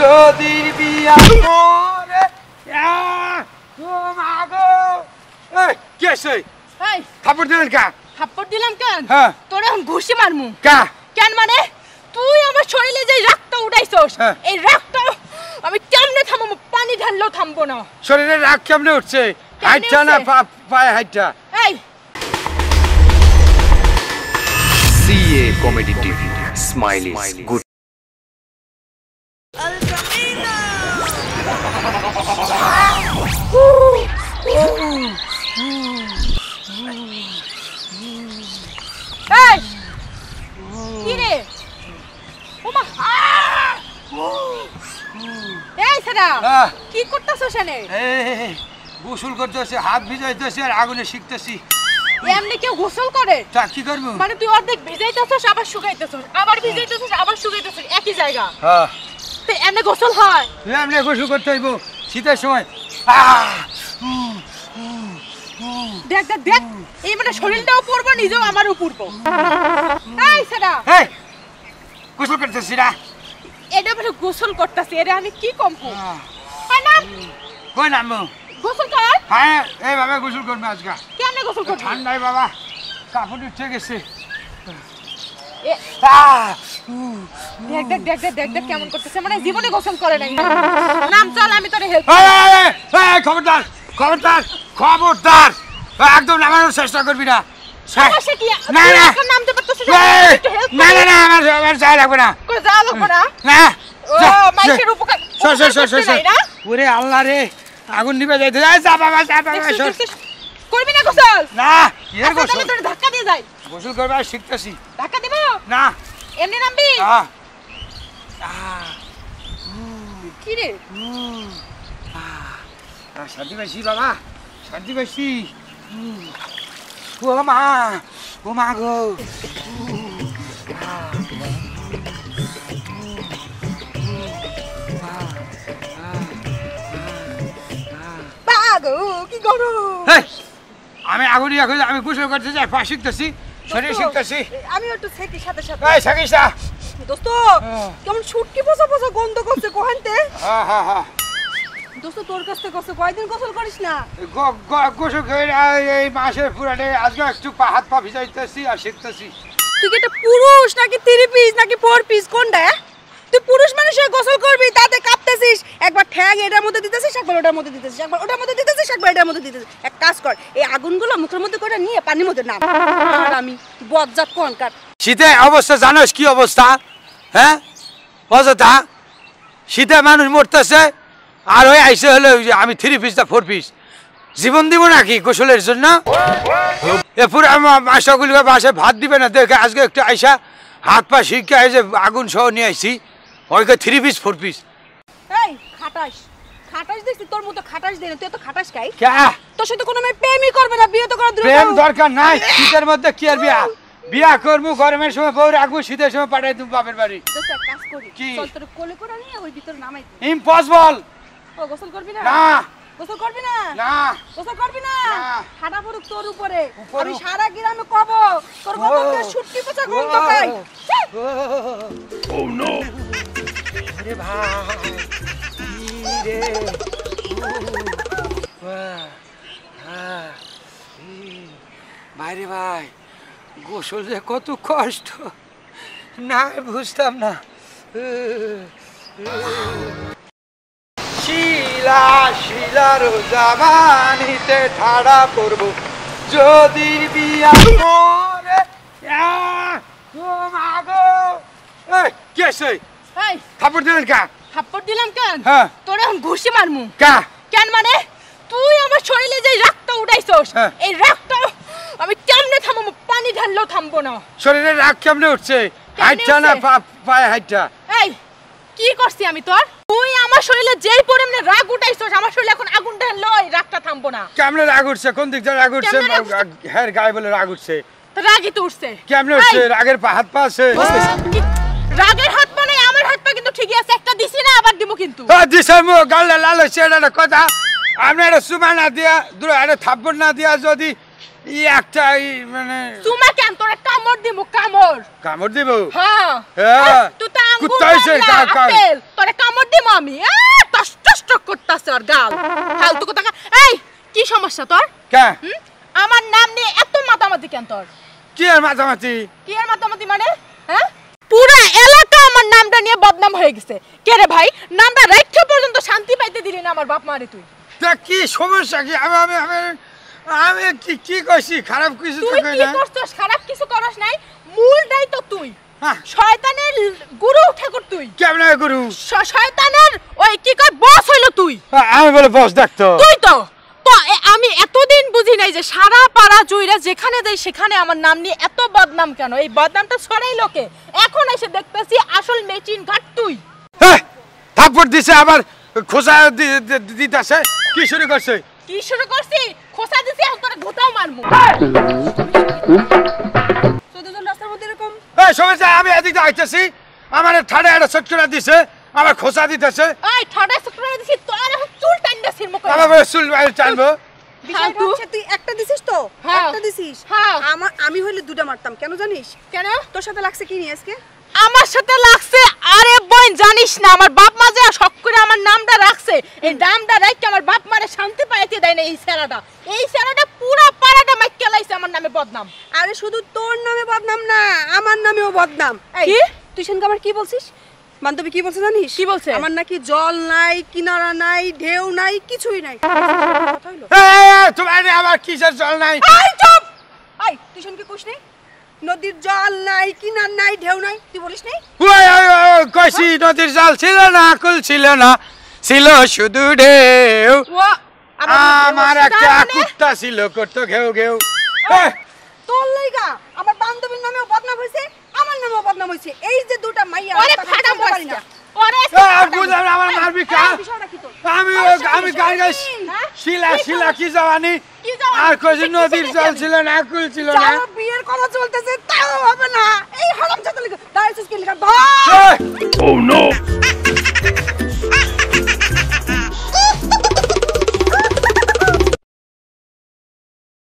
যদি বিয়া করে মাগো কে কা থাপড় দিলাম কেন হ্যাঁ। তোর এখন ঘুষি মারমু কা কেন মানে তুই আমার শরীরে যে রক্ত উঠাইছস হ্যাঁ। এই রক্ত আমি কেমনে থামবো পানি ঢাললেও থামবো না শরীরে রাগ কেমনে উঠছে হাইটা না পায়ে হাইটা এই সিএ কমেডি টিভি স্মাইলি গুড কি করতেছো সেনে গোসল করতেছে হাত ভিজাইতেছে আর আগুনে শিখতেছি এমনি কেউ গোসল করে তা কি করবো মানে তুই অর্ধেক ভিজাইতেছস আবার শুকাইতেছস আবার ভিজাইতেছস আবার শুকাইতেছস একই জায়গা হ্যাঁ তো এমনি গোসল হয় এমনি গোসল করতে হইবো শীতের সময় দেখ দেখ দেখ এই মানে শরীরটাও পড়বো নিজেও আমারও পড়বো এই সেটা এই গোসল করতেছি না এটা মানে গোসল করতেছি এটা আমি কি কম কই হ্যাঁ। হ্যাঁ, না কই না গোসল কর হ্যাঁ এইভাবে গোসল করবে আজকে কেমনে গোসল করবে ঠান্ডায় বাবা কাপড় উঠে গেছে দেখ দেখ দেখ দেখ দেখ দেখ কেমন করতেছে মানে জীবনে গোসল করে নাই নাম চল আমি তোরে হেল্প খবরদার খবরদার খবরদার একদম নামানোর চেষ্টা করবি না না না আল্লাহ রে আগুন নিবে বাবা করবি না ইয়ে আচ্ছা, ধাক্কা দিয়ে যাই শিখতেছি না એમની નામ બી હા આ কি রে 아, শান্তিবাসী বাবা শান্তিবাসী ও মা ও মা গো আমি আগুনি এখন আমি গোসল করতে যাই পা শিখতেছি শরীর আমি একটু সাথে সাথে এই না দোস্ত হ্যাঁ। কেমন ছুটকি পোষা পোষা গন্ধ করছে কোহানতে হ্যাঁ হ্যাঁ, হ্যাঁ। তোর কাছ থেকে গোসল করিস না গোসল করে এই মাসের একটু পা হাত আর শিখতেছি তুই এটা পুরুষ নাকি থ্রি পিস নাকি ফোর পিস কোনটা হ্যাঁ? তুই পুরুষ মানুষ গোসল করবি তাতে কাপ ব্যাগ এটার মধ্যে দিতেছিস একবার ওটার মধ্যে দিতেছিস একবার ওটার মধ্যে দিতেছিস একবার এটার মধ্যে দিতেছিস এক কাজ কর এই আগুনগুলো মুখের মধ্যে করে নিয়ে পানির মধ্যে নাম আমি বজ্জাত কনকার শীতে অবস্থা জানোস কি অবস্থা হ্যাঁ অযথা শীতে মানুষ মরতেছে আর ওই আইসে হলো আমি থ্রি পিস না ফোর পিস জীবন দিব নাকি গোসলের জন্য এ পুরো মাসাগুলিকে বাসে ভাত দিবে না দেখে আজকে একটু আইসা হাত পা শিখে আইসে আগুন সহ নিয়ে আইসি ওইকে থ্রি পিস ফোর পিস খাটাস খাটাস দেখছি তোর মতো খাটাস দেন তুই তো খাটাস খাই তোর সাথে কোনো মেয়ে প্রেমই করবে না বিয়ে তো করা প্রেম দরকার নাই শীতের মধ্যে কি আর বিয়া বিয়া করবো গরমের সময় বউ রাখবো শীতের সময় পাঠাই তুমি বাপের বাড়ি কাজ করি কি তোর কোলে করে নিয়ে ওই ভিতরে নামাই ইম্পসিবল ও গোসল করবি না না গোসল করবি না না গোসল করবি না হাঁটা পড়ুক তোর উপরে আমি সারা গ্রামে কব তোর কবরকে ছুটকি পোচা গন্ধ পাই ও নো oh, আরে ভাই রে ভাইরে ভাই গোসল যে কত কষ্ট না বুঝতাম না শিলা শিলার জামানিতে ঠাড়া পড়ব যদি বিয়া করে তোমাগো এই কে সেই থাপড় দিলেন কা থাপ্পড় দিলাম কেন হ্যাঁ। তোর এখন ঘুষি মারমু কেন মানে তুই আমার শরীরে যে রক্ত উঠাইছস হ্যাঁ। এই রক্ত আমি কেমনে থামবো পানি ঢাললেও থামবো না শরীরে রাগ কেমনে উঠছে হাইটা না পায়ে হাইটা এই কি করছি আমি তোর তুই আমার শরীরে যেই পরিমাণে রাগ উঠাইছস আমার শরীরে এখন আগুন ঢাললো এই রাগটা থামবো না কেমনে রাগ উঠছে কোন দিক থেকে রাগ উঠছে হ্যাঁ গায়ে বলে রাগ উঠছে রাগই তো উঠছে কেমনে উঠছে রাগের হাত পা আছে রাগের হাত দিছি না হ্যাঁ, মানে- দিব হ্যাঁ। হ্যাঁ। আমি টস টস টক করতাছে আর গাল কি সমস্যা তোর কে আমার নাম নিয়ে এত মাতামাতি কেন তোর কি আর মাতামাতি কি মাতামাতি মানে হ্যাঁ পুরা এলাকা আমার নামটা নিয়ে বদনাম হয়ে গেছে কে রে ভাই নামটা রাইখ্য পর্যন্ত শান্তি পাইতে দিলি না আমার বাপ মারে তুই তা কি সমস্যা কি আমি আমি আমি কি কি করছি খারাপ কিছু তো কই না তুই করছস খারাপ কিছু করস নাই মূলটাই তো তুই হ্যাঁ। শয়তানের গুরু ঠাকুর তুই কেমন গুরু শয়তানের ওই কি কয় বস হইলো তুই হ্যাঁ, আমি বলে বস দেখ তো তুই তো আমি এতদিন বুঝি নাই যে সারা পাড়া জুইরা যেখানে যাই সেখানে আমার নাম নিয়ে এত বদনাম কেন এই বদনামটা ছড়াই লোকে এখন এসে দেখতেছি আসল মেচিন ঘাট তুই থাপ্পড় দিছে আবার খোসা দিতেছে কি শুরু করছে কি শুরু করছি খোসা দিছি এখন তোরা ঘুতাও মারমু এই সবাই আমি এদিকে আইতেছি আমার ঠাডা একটা দিছে আমার খোসা দিতেছে এই দিছি তোর হ্যাঁ। হ্যাঁ। আমার বলে চুল বাইরে টানবো আমি হইলে দুটো মারতাম কেন জানিস কেন তোর সাথে লাগছে কি নিয়ে আজকে আমার সাথে লাগছে আরে বোন জানিস না আমার বাপ মা যে শখ আমার নামটা রাখছে এই নামটা রাখতে আমার বাপ মারে শান্তি পাইতে দেয় না এই স্যারাটা এই স্যারাটা পুরা পাড়াটা মাইকে লাইছে আমার নামে বদনাম আরে শুধু তোর নামে বদনাম না আমার নামেও বদনাম এই তুই সেনকে আমার কি বলছিস বান্ধবী কি বলছে জানিস কি বলছে আমার নাকি জল নাই কিনারা নাই ঢেউ নাই কিছুই নাই তোমার আবার কিসের জল নাই নেই নদীর জল নাই কিনার নাই ঢেউ নাই তুই বলিস নেই হ্যাঁ? নদীর জল ছিল না কুল ছিল না ছিল শুধু ঢেউ আমার একটা কুত্তা ছিল করতো ঘেউ ঘেউ জানিস শিলা হ্যাঁ? শিলা কি জানি আর কইছি নদীর জল ছিল না কুল ছিল না বিয়ের কথা চলতেছে তাও হবে না এই হারামজাদা লিখা দাঁড়াইছিস কি লিখা ধর ও নো oh,